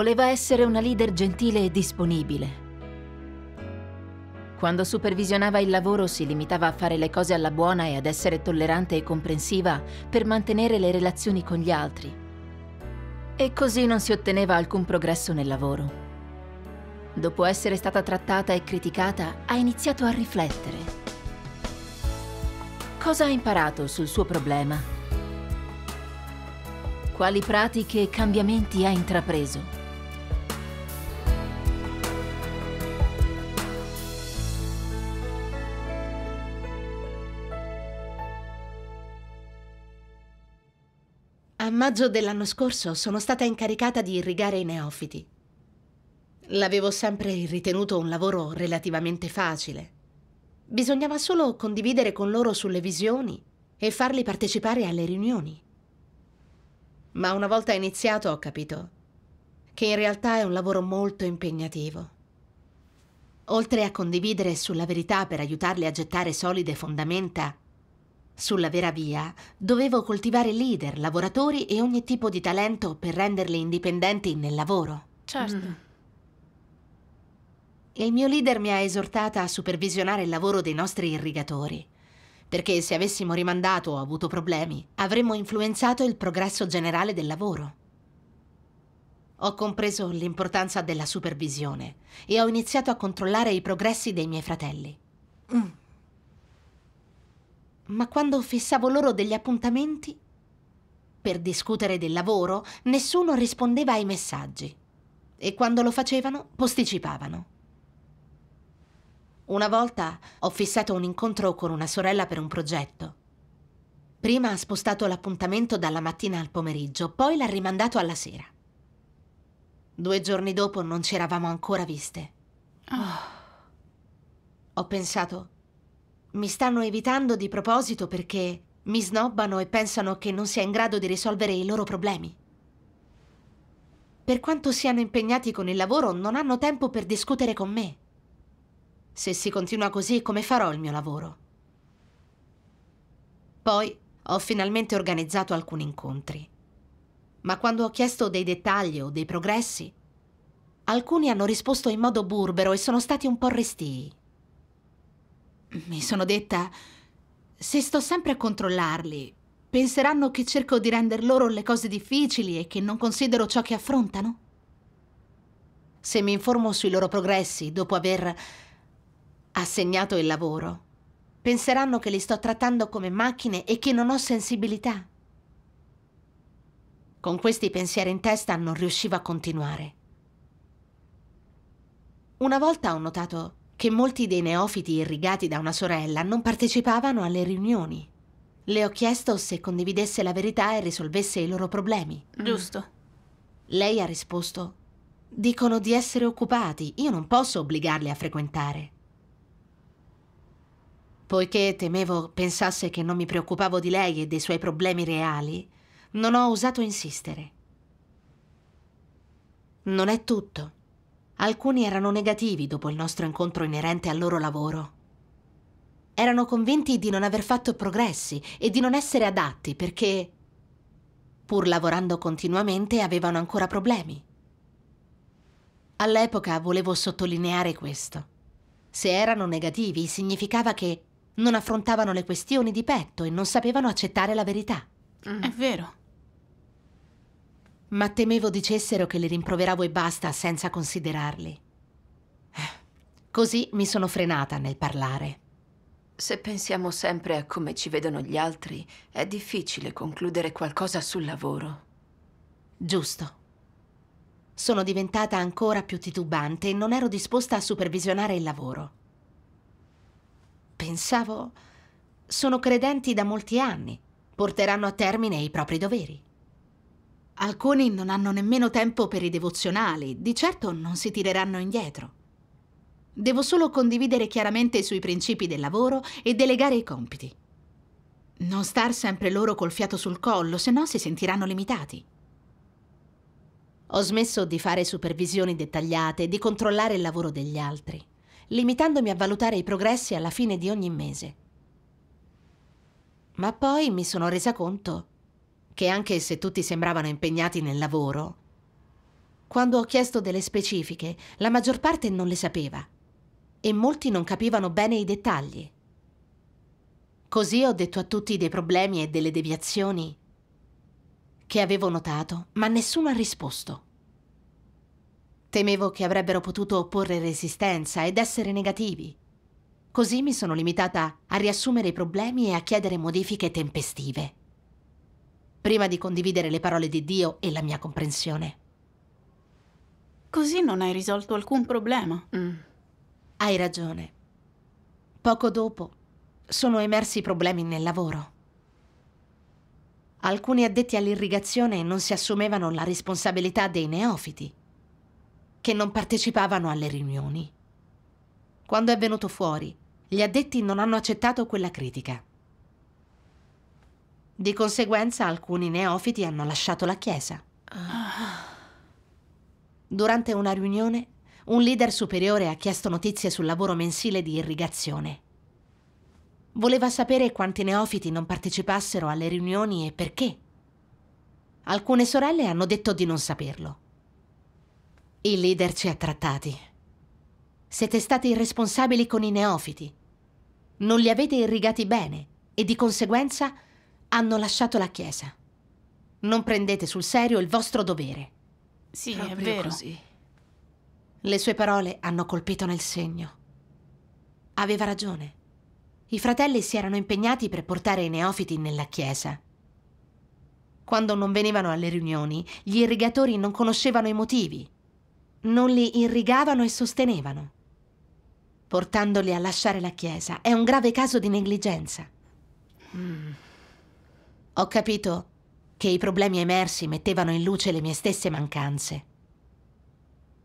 voleva essere una leader gentile e disponibile. Quando supervisionava il lavoro si limitava a fare le cose alla buona e ad essere tollerante e comprensiva per mantenere le relazioni con gli altri. E così non si otteneva alcun progresso nel lavoro. Dopo essere stata trattata e criticata, ha iniziato a riflettere. Cosa ha imparato sul suo problema? Quali pratiche e cambiamenti ha intrapreso? A maggio dell'anno scorso sono stata incaricata di irrigare i neofiti. L'avevo sempre ritenuto un lavoro relativamente facile. Bisognava solo condividere con loro sulle visioni e farli partecipare alle riunioni. Ma una volta iniziato ho capito che in realtà è un lavoro molto impegnativo. Oltre a condividere sulla verità per aiutarli a gettare solide fondamenta sulla vera via dovevo coltivare leader, lavoratori e ogni tipo di talento per renderli indipendenti nel lavoro. Certo. Mm. Il mio leader mi ha esortata a supervisionare il lavoro dei nostri irrigatori, perché se avessimo rimandato o avuto problemi, avremmo influenzato il progresso generale del lavoro. Ho compreso l'importanza della supervisione e ho iniziato a controllare i progressi dei miei fratelli. Mm ma quando fissavo loro degli appuntamenti per discutere del lavoro, nessuno rispondeva ai messaggi e quando lo facevano posticipavano. Una volta ho fissato un incontro con una sorella per un progetto. Prima ha spostato l'appuntamento dalla mattina al pomeriggio, poi l'ha rimandato alla sera. Due giorni dopo non ci eravamo ancora viste. Oh. Ho pensato, mi stanno evitando di proposito perché mi snobbano e pensano che non sia in grado di risolvere i loro problemi. Per quanto siano impegnati con il lavoro, non hanno tempo per discutere con me. Se si continua così, come farò il mio lavoro? Poi ho finalmente organizzato alcuni incontri. Ma quando ho chiesto dei dettagli o dei progressi, alcuni hanno risposto in modo burbero e sono stati un po' restii. Mi sono detta, se sto sempre a controllarli, penseranno che cerco di render loro le cose difficili e che non considero ciò che affrontano? Se mi informo sui loro progressi dopo aver assegnato il lavoro, penseranno che li sto trattando come macchine e che non ho sensibilità. Con questi pensieri in testa non riuscivo a continuare. Una volta ho notato che molti dei neofiti irrigati da una sorella non partecipavano alle riunioni. Le ho chiesto se condividesse la verità e risolvesse i loro problemi. Mm. Giusto. Lei ha risposto, dicono di essere occupati, io non posso obbligarli a frequentare. Poiché temevo pensasse che non mi preoccupavo di lei e dei suoi problemi reali, non ho osato insistere. Non è tutto. Alcuni erano negativi dopo il nostro incontro inerente al loro lavoro. Erano convinti di non aver fatto progressi e di non essere adatti perché, pur lavorando continuamente, avevano ancora problemi. All'epoca volevo sottolineare questo. Se erano negativi significava che non affrontavano le questioni di petto e non sapevano accettare la verità. Mm. È vero ma temevo dicessero che le rimproveravo e basta senza considerarli. Eh, così mi sono frenata nel parlare. Se pensiamo sempre a come ci vedono gli altri, è difficile concludere qualcosa sul lavoro. Giusto. Sono diventata ancora più titubante e non ero disposta a supervisionare il lavoro. Pensavo... Sono credenti da molti anni. Porteranno a termine i propri doveri. Alcuni non hanno nemmeno tempo per i devozionali, di certo non si tireranno indietro. Devo solo condividere chiaramente sui principi del lavoro e delegare i compiti. Non star sempre loro col fiato sul collo, se no si sentiranno limitati. Ho smesso di fare supervisioni dettagliate e di controllare il lavoro degli altri, limitandomi a valutare i progressi alla fine di ogni mese. Ma poi mi sono resa conto che anche se tutti sembravano impegnati nel lavoro, quando ho chiesto delle specifiche, la maggior parte non le sapeva e molti non capivano bene i dettagli. Così ho detto a tutti dei problemi e delle deviazioni che avevo notato, ma nessuno ha risposto. Temevo che avrebbero potuto opporre resistenza ed essere negativi. Così mi sono limitata a riassumere i problemi e a chiedere modifiche tempestive prima di condividere le parole di Dio e la mia comprensione. Così non hai risolto alcun problema. Mm. Hai ragione. Poco dopo sono emersi problemi nel lavoro. Alcuni addetti all'irrigazione non si assumevano la responsabilità dei neofiti, che non partecipavano alle riunioni. Quando è venuto fuori, gli addetti non hanno accettato quella critica. Di conseguenza alcuni neofiti hanno lasciato la Chiesa. Durante una riunione, un leader superiore ha chiesto notizie sul lavoro mensile di irrigazione. Voleva sapere quanti neofiti non partecipassero alle riunioni e perché. Alcune sorelle hanno detto di non saperlo. Il leader ci ha trattati. Siete stati irresponsabili con i neofiti. Non li avete irrigati bene e di conseguenza hanno lasciato la Chiesa. Non prendete sul serio il vostro dovere. Sì, Proprio è vero. Così. Le sue parole hanno colpito nel segno. Aveva ragione. I fratelli si erano impegnati per portare i neofiti nella Chiesa. Quando non venivano alle riunioni, gli irrigatori non conoscevano i motivi. Non li irrigavano e sostenevano. Portandoli a lasciare la Chiesa è un grave caso di negligenza. Mm. Ho capito che i problemi emersi mettevano in luce le mie stesse mancanze.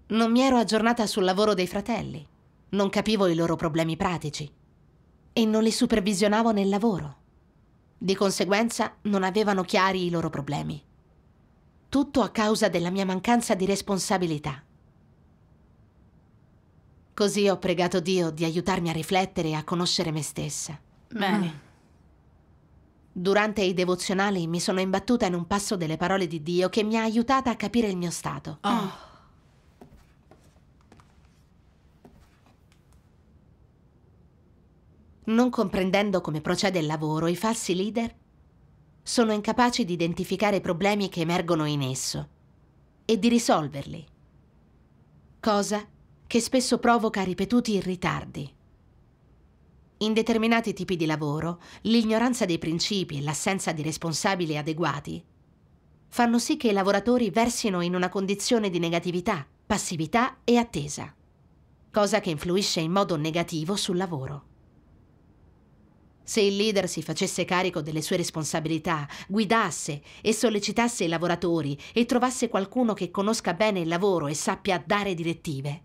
Non mi ero aggiornata sul lavoro dei fratelli, non capivo i loro problemi pratici e non li supervisionavo nel lavoro. Di conseguenza non avevano chiari i loro problemi. Tutto a causa della mia mancanza di responsabilità. Così ho pregato Dio di aiutarmi a riflettere e a conoscere me stessa. Bene. Ah. Durante i devozionali mi sono imbattuta in un passo delle parole di Dio che mi ha aiutata a capire il mio stato. Oh. Non comprendendo come procede il lavoro, i falsi leader sono incapaci di identificare i problemi che emergono in esso e di risolverli, cosa che spesso provoca ripetuti ritardi. In determinati tipi di lavoro, l'ignoranza dei principi e l'assenza di responsabili adeguati fanno sì che i lavoratori versino in una condizione di negatività, passività e attesa, cosa che influisce in modo negativo sul lavoro. Se il leader si facesse carico delle sue responsabilità, guidasse e sollecitasse i lavoratori e trovasse qualcuno che conosca bene il lavoro e sappia dare direttive,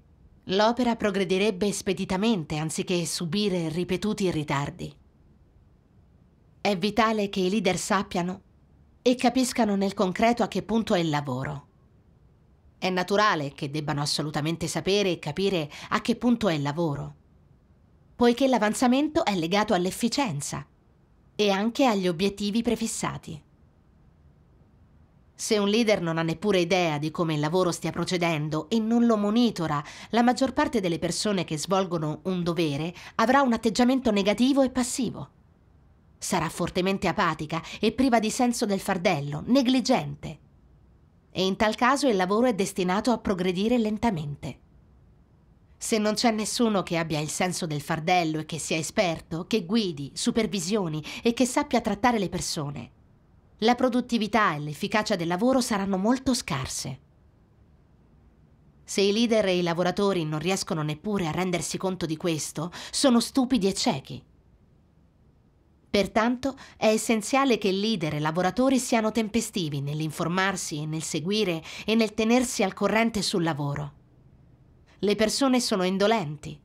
l'opera progredirebbe speditamente anziché subire ripetuti ritardi. È vitale che i leader sappiano e capiscano nel concreto a che punto è il lavoro. È naturale che debbano assolutamente sapere e capire a che punto è il lavoro, poiché l'avanzamento è legato all'efficienza e anche agli obiettivi prefissati. Se un leader non ha neppure idea di come il lavoro stia procedendo e non lo monitora, la maggior parte delle persone che svolgono un dovere avrà un atteggiamento negativo e passivo. Sarà fortemente apatica e priva di senso del fardello, negligente. E in tal caso il lavoro è destinato a progredire lentamente. Se non c'è nessuno che abbia il senso del fardello e che sia esperto, che guidi, supervisioni e che sappia trattare le persone, la produttività e l'efficacia del lavoro saranno molto scarse. Se i leader e i lavoratori non riescono neppure a rendersi conto di questo, sono stupidi e ciechi. Pertanto è essenziale che leader e lavoratori siano tempestivi nell'informarsi, nel seguire e nel tenersi al corrente sul lavoro. Le persone sono indolenti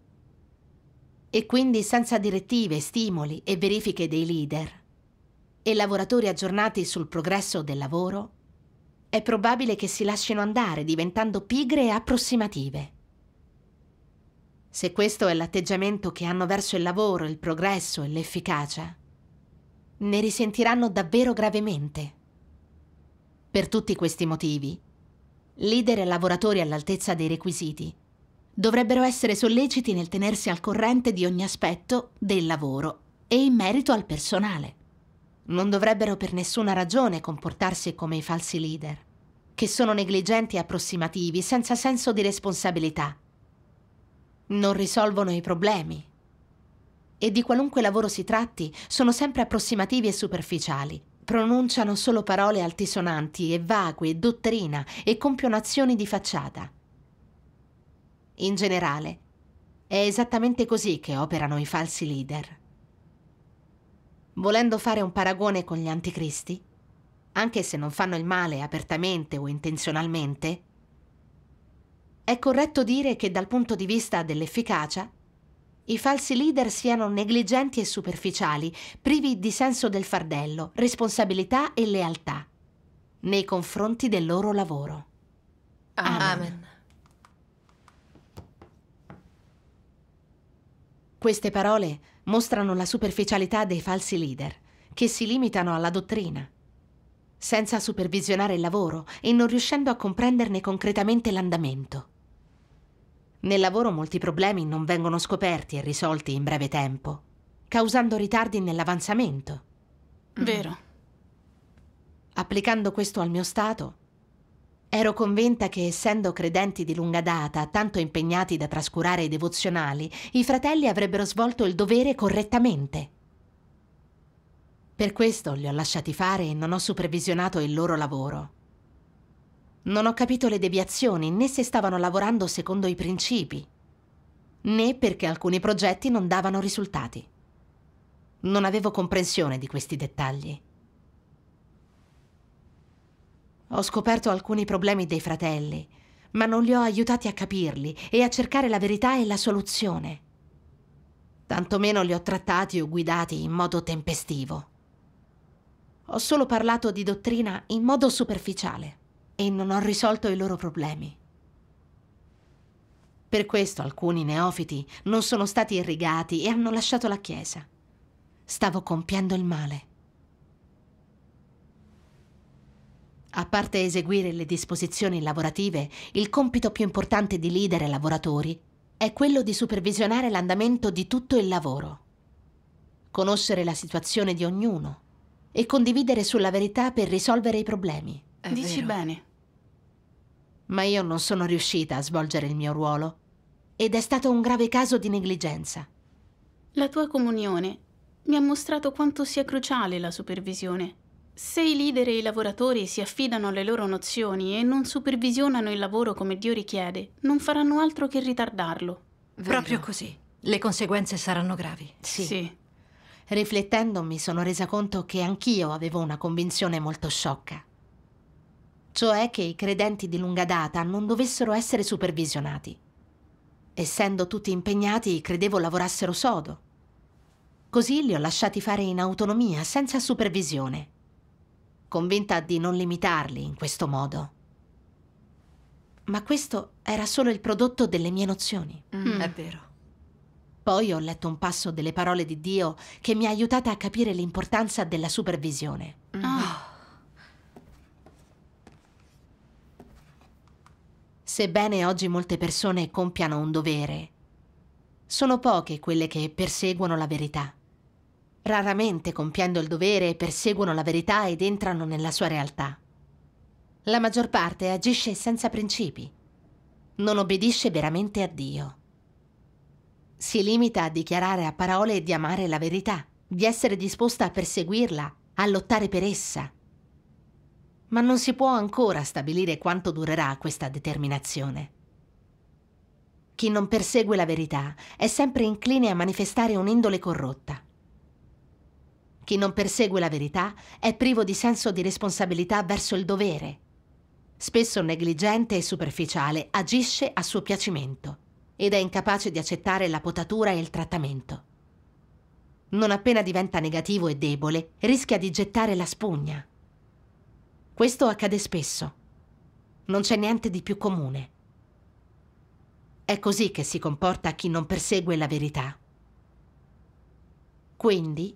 e quindi senza direttive, stimoli e verifiche dei leader e lavoratori aggiornati sul progresso del lavoro, è probabile che si lasciano andare diventando pigre e approssimative. Se questo è l'atteggiamento che hanno verso il lavoro, il progresso e l'efficacia, ne risentiranno davvero gravemente. Per tutti questi motivi, leader e lavoratori all'altezza dei requisiti dovrebbero essere solleciti nel tenersi al corrente di ogni aspetto del lavoro e in merito al personale non dovrebbero per nessuna ragione comportarsi come i falsi leader, che sono negligenti e approssimativi senza senso di responsabilità. Non risolvono i problemi. E di qualunque lavoro si tratti, sono sempre approssimativi e superficiali. Pronunciano solo parole altisonanti e vaghe, dottrina e compiono azioni di facciata. In generale, è esattamente così che operano i falsi leader volendo fare un paragone con gli anticristi, anche se non fanno il male apertamente o intenzionalmente, è corretto dire che dal punto di vista dell'efficacia, i falsi leader siano negligenti e superficiali, privi di senso del fardello, responsabilità e lealtà nei confronti del loro lavoro. Ah, amen. Amen. Queste parole mostrano la superficialità dei falsi leader, che si limitano alla dottrina, senza supervisionare il lavoro e non riuscendo a comprenderne concretamente l'andamento. Nel lavoro molti problemi non vengono scoperti e risolti in breve tempo, causando ritardi nell'avanzamento. Vero. Applicando questo al mio stato, Ero convinta che, essendo credenti di lunga data, tanto impegnati da trascurare i devozionali, i fratelli avrebbero svolto il dovere correttamente. Per questo li ho lasciati fare e non ho supervisionato il loro lavoro. Non ho capito le deviazioni né se stavano lavorando secondo i principi, né perché alcuni progetti non davano risultati. Non avevo comprensione di questi dettagli. Ho scoperto alcuni problemi dei fratelli, ma non li ho aiutati a capirli e a cercare la verità e la soluzione. Tantomeno li ho trattati o guidati in modo tempestivo. Ho solo parlato di dottrina in modo superficiale e non ho risolto i loro problemi. Per questo alcuni neofiti non sono stati irrigati e hanno lasciato la Chiesa. Stavo compiendo il male. A parte eseguire le disposizioni lavorative, il compito più importante di leader e lavoratori è quello di supervisionare l'andamento di tutto il lavoro, conoscere la situazione di ognuno e condividere sulla verità per risolvere i problemi. È Dici vero. bene. Ma io non sono riuscita a svolgere il mio ruolo ed è stato un grave caso di negligenza. La tua comunione mi ha mostrato quanto sia cruciale la supervisione se i leader e i lavoratori si affidano alle loro nozioni e non supervisionano il lavoro come Dio richiede, non faranno altro che ritardarlo. Vero. Proprio così. Le conseguenze saranno gravi. Sì. sì. Riflettendo mi sono resa conto che anch'io avevo una convinzione molto sciocca. Cioè che i credenti di lunga data non dovessero essere supervisionati. Essendo tutti impegnati, credevo lavorassero sodo. Così li ho lasciati fare in autonomia, senza supervisione convinta di non limitarli in questo modo. Ma questo era solo il prodotto delle mie nozioni. Mm. È vero. Poi ho letto un passo delle parole di Dio che mi ha aiutata a capire l'importanza della supervisione. Mm. Oh. Sebbene oggi molte persone compiano un dovere, sono poche quelle che perseguono la verità. Raramente compiendo il dovere perseguono la verità ed entrano nella sua realtà. La maggior parte agisce senza principi. Non obbedisce veramente a Dio. Si limita a dichiarare a parole di amare la verità, di essere disposta a perseguirla, a lottare per essa. Ma non si può ancora stabilire quanto durerà questa determinazione. Chi non persegue la verità è sempre incline a manifestare un'indole corrotta. Chi non persegue la verità è privo di senso di responsabilità verso il dovere. Spesso negligente e superficiale, agisce a suo piacimento ed è incapace di accettare la potatura e il trattamento. Non appena diventa negativo e debole, rischia di gettare la spugna. Questo accade spesso. Non c'è niente di più comune. È così che si comporta chi non persegue la verità. Quindi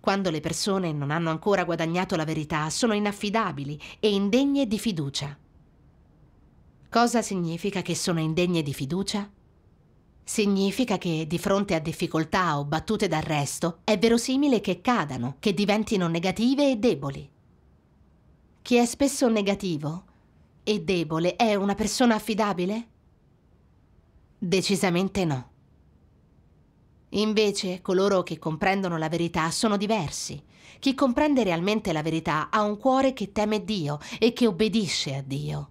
quando le persone non hanno ancora guadagnato la verità, sono inaffidabili e indegne di fiducia. Cosa significa che sono indegne di fiducia? Significa che di fronte a difficoltà o battute d'arresto è verosimile che cadano, che diventino negative e deboli. Chi è spesso negativo e debole è una persona affidabile? Decisamente no. Invece coloro che comprendono la verità sono diversi. Chi comprende realmente la verità ha un cuore che teme Dio e che obbedisce a Dio.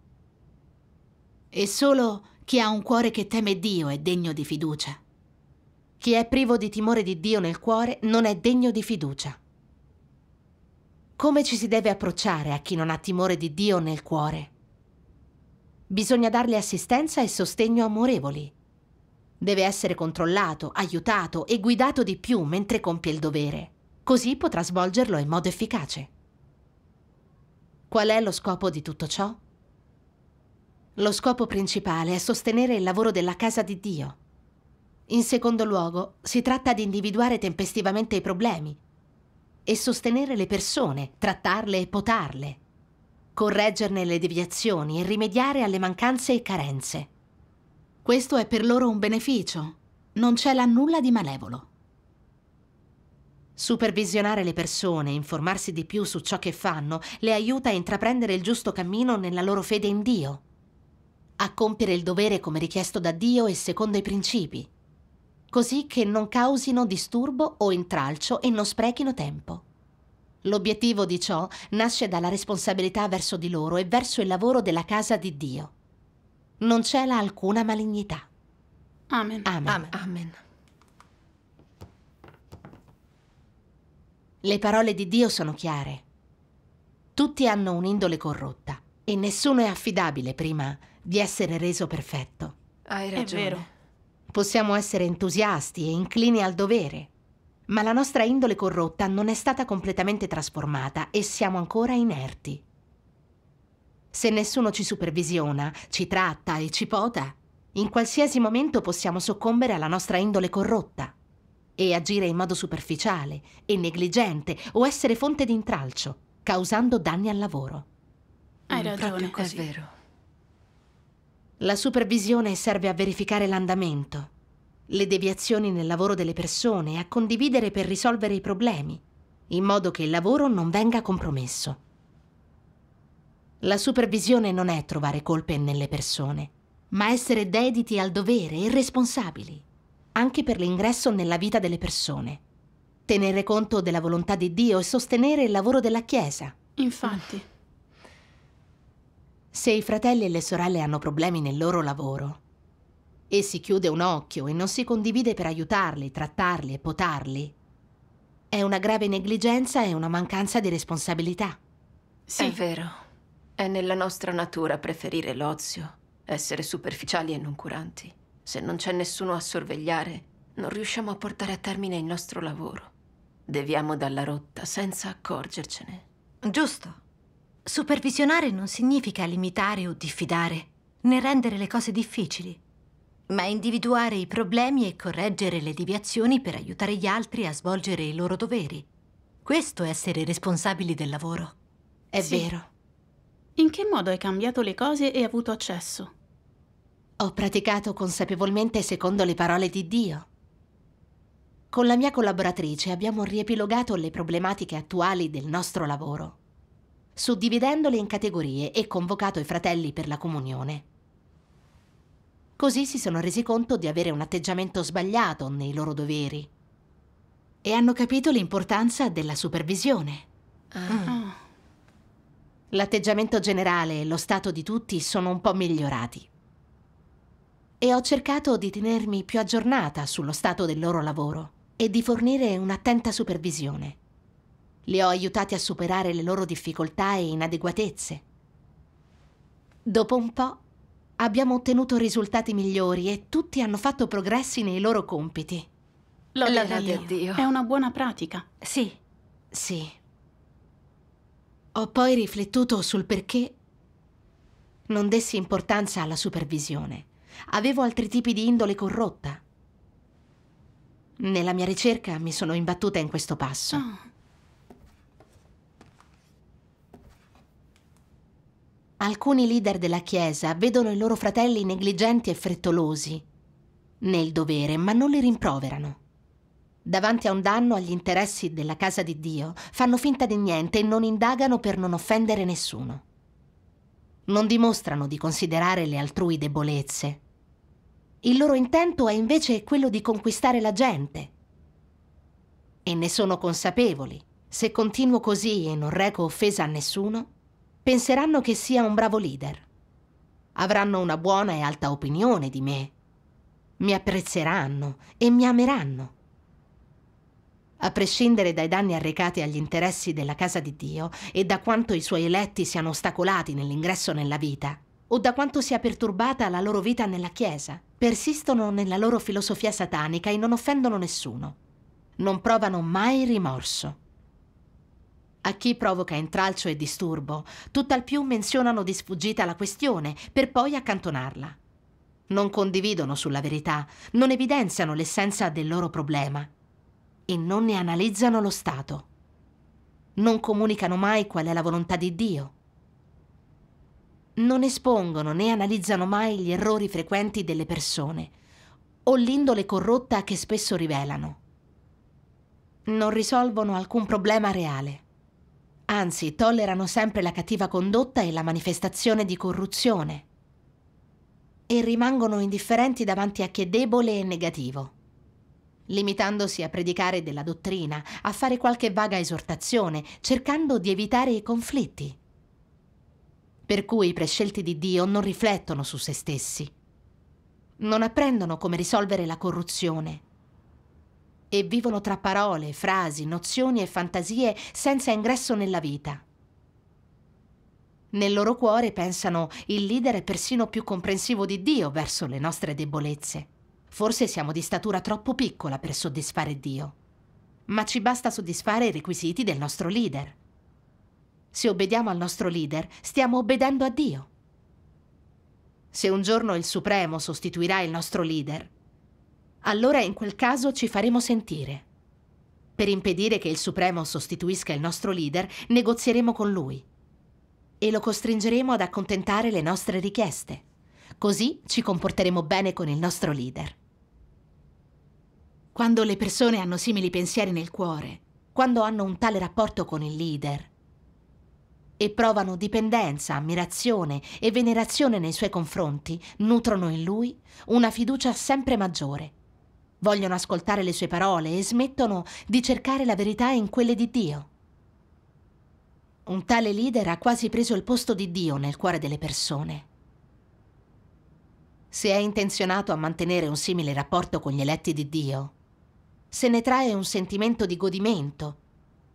E solo chi ha un cuore che teme Dio è degno di fiducia. Chi è privo di timore di Dio nel cuore non è degno di fiducia. Come ci si deve approcciare a chi non ha timore di Dio nel cuore? Bisogna dargli assistenza e sostegno amorevoli. Deve essere controllato, aiutato e guidato di più mentre compie il dovere. Così potrà svolgerlo in modo efficace. Qual è lo scopo di tutto ciò? Lo scopo principale è sostenere il lavoro della casa di Dio. In secondo luogo, si tratta di individuare tempestivamente i problemi e sostenere le persone, trattarle e potarle, correggerne le deviazioni e rimediare alle mancanze e carenze. Questo è per loro un beneficio. Non c'è là nulla di malevolo. Supervisionare le persone, informarsi di più su ciò che fanno, le aiuta a intraprendere il giusto cammino nella loro fede in Dio, a compiere il dovere come richiesto da Dio e secondo i principi, così che non causino disturbo o intralcio e non sprechino tempo. L'obiettivo di ciò nasce dalla responsabilità verso di loro e verso il lavoro della casa di Dio non cela alcuna malignità. Amen. Amen. Amen. Amen. Le parole di Dio sono chiare. Tutti hanno un'indole corrotta e nessuno è affidabile prima di essere reso perfetto. Hai ragione. È vero. Possiamo essere entusiasti e inclini al dovere, ma la nostra indole corrotta non è stata completamente trasformata e siamo ancora inerti. Se nessuno ci supervisiona, ci tratta e ci pota, in qualsiasi momento possiamo soccombere alla nostra indole corrotta e agire in modo superficiale e negligente o essere fonte di intralcio, causando danni al lavoro. Hai ragione, così. è vero. La supervisione serve a verificare l'andamento, le deviazioni nel lavoro delle persone e a condividere per risolvere i problemi, in modo che il lavoro non venga compromesso. La supervisione non è trovare colpe nelle persone, ma essere dediti al dovere e responsabili, anche per l'ingresso nella vita delle persone. Tenere conto della volontà di Dio e sostenere il lavoro della Chiesa. Infatti. Se i fratelli e le sorelle hanno problemi nel loro lavoro e si chiude un occhio e non si condivide per aiutarli, trattarli e potarli, è una grave negligenza e una mancanza di responsabilità. Sì. È vero. È nella nostra natura preferire l'ozio, essere superficiali e non curanti. Se non c'è nessuno a sorvegliare, non riusciamo a portare a termine il nostro lavoro. Deviamo dalla rotta senza accorgercene. Giusto. Supervisionare non significa limitare o diffidare, né rendere le cose difficili, ma individuare i problemi e correggere le deviazioni per aiutare gli altri a svolgere i loro doveri. Questo è essere responsabili del lavoro. È sì. vero. In che modo hai cambiato le cose e avuto accesso? Ho praticato consapevolmente secondo le parole di Dio. Con la mia collaboratrice abbiamo riepilogato le problematiche attuali del nostro lavoro, suddividendole in categorie e convocato i fratelli per la comunione. Così si sono resi conto di avere un atteggiamento sbagliato nei loro doveri e hanno capito l'importanza della supervisione. Ah. ah. L'atteggiamento generale e lo stato di tutti sono un po' migliorati. E ho cercato di tenermi più aggiornata sullo stato del loro lavoro e di fornire un'attenta supervisione. Li ho aiutati a superare le loro difficoltà e inadeguatezze. Dopo un po' abbiamo ottenuto risultati migliori e tutti hanno fatto progressi nei loro compiti. Lodate Dio. È una buona pratica. Sì. Sì. Ho poi riflettuto sul perché non dessi importanza alla supervisione. Avevo altri tipi di indole corrotta. Nella mia ricerca mi sono imbattuta in questo passo. Oh. Alcuni leader della Chiesa vedono i loro fratelli negligenti e frettolosi nel dovere, ma non li rimproverano davanti a un danno agli interessi della casa di Dio, fanno finta di niente e non indagano per non offendere nessuno. Non dimostrano di considerare le altrui debolezze. Il loro intento è invece quello di conquistare la gente. E ne sono consapevoli. Se continuo così e non reco offesa a nessuno, penseranno che sia un bravo leader. Avranno una buona e alta opinione di me. Mi apprezzeranno e mi ameranno. A prescindere dai danni arrecati agli interessi della casa di Dio e da quanto i suoi eletti siano ostacolati nell'ingresso nella vita, o da quanto sia perturbata la loro vita nella Chiesa, persistono nella loro filosofia satanica e non offendono nessuno. Non provano mai rimorso. A chi provoca intralcio e disturbo, tutt'al più menzionano di sfuggita la questione per poi accantonarla. Non condividono sulla verità, non evidenziano l'essenza del loro problema e non ne analizzano lo stato. Non comunicano mai qual è la volontà di Dio. Non espongono né analizzano mai gli errori frequenti delle persone o l'indole corrotta che spesso rivelano. Non risolvono alcun problema reale. Anzi, tollerano sempre la cattiva condotta e la manifestazione di corruzione. E rimangono indifferenti davanti a chi è debole e negativo limitandosi a predicare della dottrina, a fare qualche vaga esortazione, cercando di evitare i conflitti. Per cui i prescelti di Dio non riflettono su se stessi, non apprendono come risolvere la corruzione e vivono tra parole, frasi, nozioni e fantasie senza ingresso nella vita. Nel loro cuore pensano il leader è persino più comprensivo di Dio verso le nostre debolezze. Forse siamo di statura troppo piccola per soddisfare Dio. Ma ci basta soddisfare i requisiti del nostro leader. Se obbediamo al nostro leader, stiamo obbedendo a Dio. Se un giorno il Supremo sostituirà il nostro leader, allora in quel caso ci faremo sentire. Per impedire che il Supremo sostituisca il nostro leader, negozieremo con lui e lo costringeremo ad accontentare le nostre richieste. Così ci comporteremo bene con il nostro leader. Quando le persone hanno simili pensieri nel cuore, quando hanno un tale rapporto con il leader e provano dipendenza, ammirazione e venerazione nei suoi confronti, nutrono in lui una fiducia sempre maggiore. Vogliono ascoltare le sue parole e smettono di cercare la verità in quelle di Dio. Un tale leader ha quasi preso il posto di Dio nel cuore delle persone. Se è intenzionato a mantenere un simile rapporto con gli eletti di Dio, se ne trae un sentimento di godimento,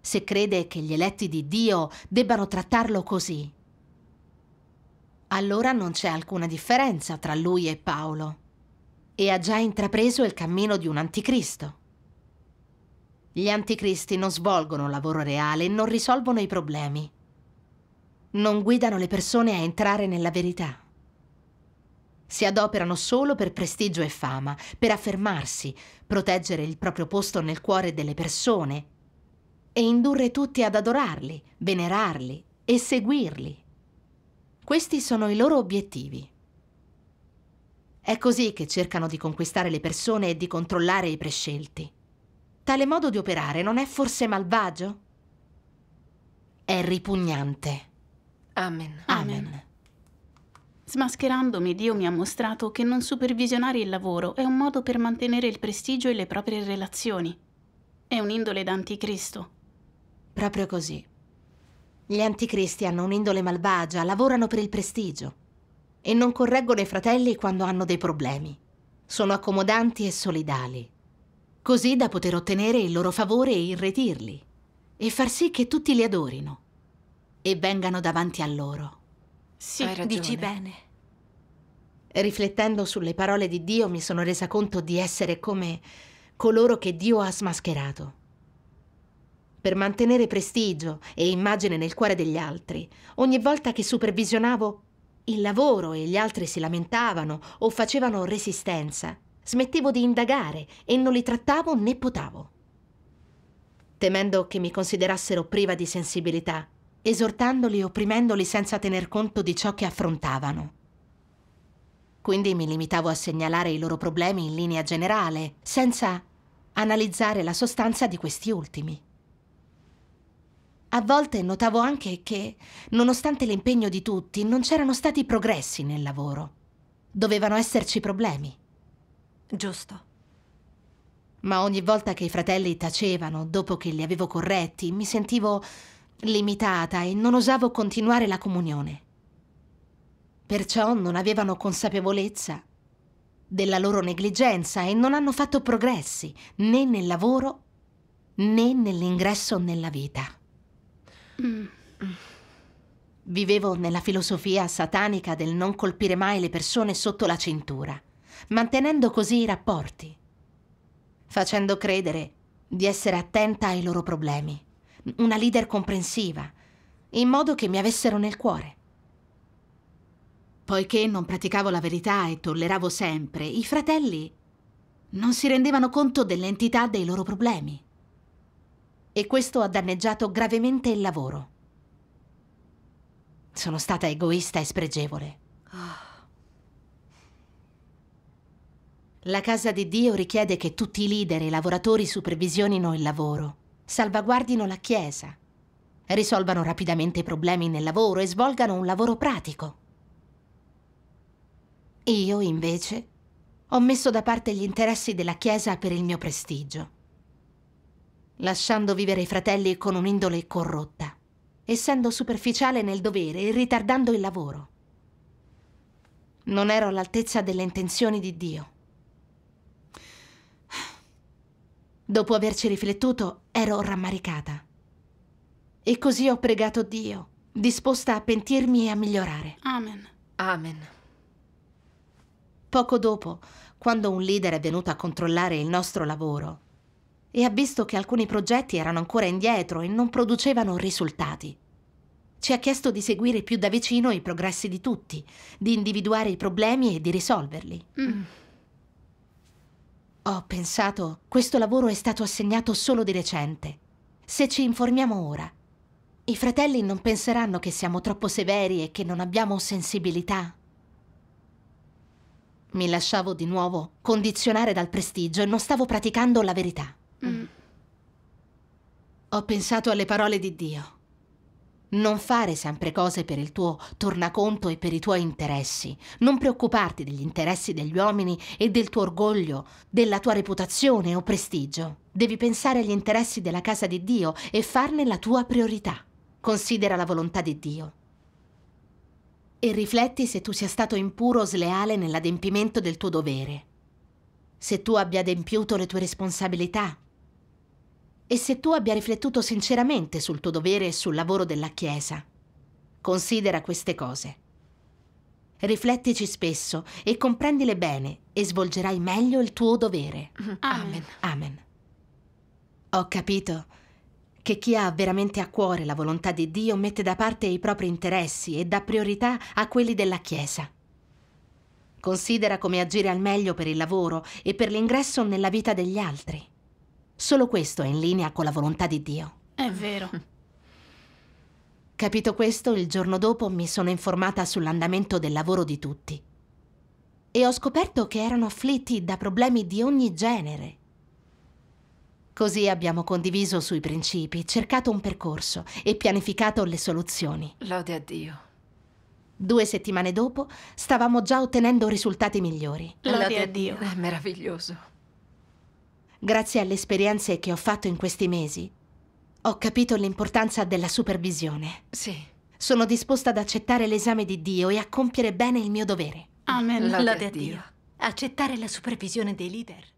se crede che gli eletti di Dio debbano trattarlo così. Allora non c'è alcuna differenza tra lui e Paolo e ha già intrapreso il cammino di un anticristo. Gli anticristi non svolgono lavoro reale e non risolvono i problemi. Non guidano le persone a entrare nella verità si adoperano solo per prestigio e fama, per affermarsi, proteggere il proprio posto nel cuore delle persone e indurre tutti ad adorarli, venerarli e seguirli. Questi sono i loro obiettivi. È così che cercano di conquistare le persone e di controllare i prescelti. Tale modo di operare non è forse malvagio? È ripugnante. Amen. Amen. Amen. Smascherandomi, Dio mi ha mostrato che non supervisionare il lavoro è un modo per mantenere il prestigio e le proprie relazioni. È un'indole d'anticristo. Proprio così. Gli anticristi hanno un'indole malvagia, lavorano per il prestigio. E non correggono i fratelli quando hanno dei problemi. Sono accomodanti e solidali. Così da poter ottenere il loro favore e irretirli. E far sì che tutti li adorino. E vengano davanti a loro. Sì, Hai dici bene. Riflettendo sulle parole di Dio mi sono resa conto di essere come coloro che Dio ha smascherato. Per mantenere prestigio e immagine nel cuore degli altri, ogni volta che supervisionavo il lavoro e gli altri si lamentavano o facevano resistenza, smettevo di indagare e non li trattavo né potavo. Temendo che mi considerassero priva di sensibilità, esortandoli e opprimendoli senza tener conto di ciò che affrontavano. Quindi mi limitavo a segnalare i loro problemi in linea generale, senza analizzare la sostanza di questi ultimi. A volte notavo anche che, nonostante l'impegno di tutti, non c'erano stati progressi nel lavoro. Dovevano esserci problemi. Giusto. Ma ogni volta che i fratelli tacevano, dopo che li avevo corretti, mi sentivo limitata e non osavo continuare la comunione. Perciò non avevano consapevolezza della loro negligenza e non hanno fatto progressi né nel lavoro né nell'ingresso nella vita. Mm. Vivevo nella filosofia satanica del non colpire mai le persone sotto la cintura, mantenendo così i rapporti, facendo credere di essere attenta ai loro problemi una leader comprensiva, in modo che mi avessero nel cuore. Poiché non praticavo la verità e tolleravo sempre, i fratelli non si rendevano conto dell'entità dei loro problemi. E questo ha danneggiato gravemente il lavoro. Sono stata egoista e spregevole. La casa di Dio richiede che tutti i leader e i lavoratori supervisionino il lavoro salvaguardino la Chiesa, risolvano rapidamente i problemi nel lavoro e svolgano un lavoro pratico. Io, invece, ho messo da parte gli interessi della Chiesa per il mio prestigio, lasciando vivere i fratelli con un'indole corrotta, essendo superficiale nel dovere e ritardando il lavoro. Non ero all'altezza delle intenzioni di Dio. Dopo averci riflettuto, ero rammaricata. E così ho pregato Dio, disposta a pentirmi e a migliorare. Amen. Amen. Poco dopo, quando un leader è venuto a controllare il nostro lavoro e ha visto che alcuni progetti erano ancora indietro e non producevano risultati, ci ha chiesto di seguire più da vicino i progressi di tutti, di individuare i problemi e di risolverli. Mm. Ho pensato, questo lavoro è stato assegnato solo di recente. Se ci informiamo ora, i fratelli non penseranno che siamo troppo severi e che non abbiamo sensibilità. Mi lasciavo di nuovo condizionare dal prestigio e non stavo praticando la verità. Mm. Ho pensato alle parole di Dio. Non fare sempre cose per il tuo tornaconto e per i tuoi interessi. Non preoccuparti degli interessi degli uomini e del tuo orgoglio, della tua reputazione o prestigio. Devi pensare agli interessi della casa di Dio e farne la tua priorità. Considera la volontà di Dio. E rifletti se tu sia stato impuro o sleale nell'adempimento del tuo dovere. Se tu abbia adempiuto le tue responsabilità e se tu abbia riflettuto sinceramente sul tuo dovere e sul lavoro della Chiesa. Considera queste cose. Riflettici spesso e comprendile bene e svolgerai meglio il tuo dovere. Mhm. Amen. Amen. Ho capito che chi ha veramente a cuore la volontà di Dio mette da parte i propri interessi e dà priorità a quelli della Chiesa. Considera come agire al meglio per il lavoro e per l'ingresso nella vita degli altri. Solo questo è in linea con la volontà di Dio. È vero. Capito questo, il giorno dopo mi sono informata sull'andamento del lavoro di tutti. E ho scoperto che erano afflitti da problemi di ogni genere. Così abbiamo condiviso sui principi, cercato un percorso e pianificato le soluzioni. Lode a Dio. Due settimane dopo stavamo già ottenendo risultati migliori. Lode, Lode a Dio. È meraviglioso grazie alle esperienze che ho fatto in questi mesi, ho capito l'importanza della supervisione. Sì. Sono disposta ad accettare l'esame di Dio e a compiere bene il mio dovere. Amen. Lode, a Dio. Accettare la supervisione dei leader